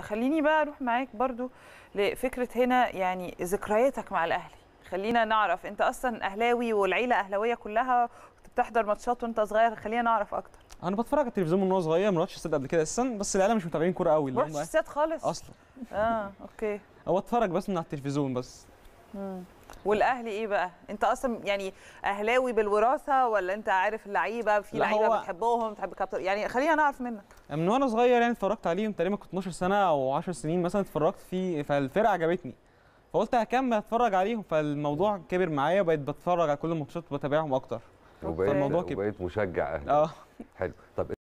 خليني بقى اروح معاك برضو لفكره هنا يعني ذكرياتك مع الاهلي خلينا نعرف انت اصلا اهلاوي والعيله اهلاويه كلها بتحضر ماتشات وانت صغير خلينا نعرف اكتر انا بتفرج على التلفزيون من وانا صغير ما رحتش قبل كده اساسا بس العيله مش متابعين كوره قوي ما رحتش خالص اصلا اه اوكي او اتفرج بس من على التلفزيون بس امم والاهلي ايه بقى انت اصلا يعني اهلاوي بالوراثه ولا انت عارف اللعيبه في لعيبه بتحبهم بتحب كابتن يعني خلينا نعرف منك من وانا صغير يعني اتفرجت عليهم تقريبا كنت 12 سنه او 10 سنين مثلا اتفرجت فيه فالفرقه عجبتني فقلت هكمل اتفرج عليهم فالموضوع كبر معايا وبقيت بتفرج على كل الماتشات وبتابعهم اكتر وبقيت, وبقيت مشجع اهلي اه حلو طب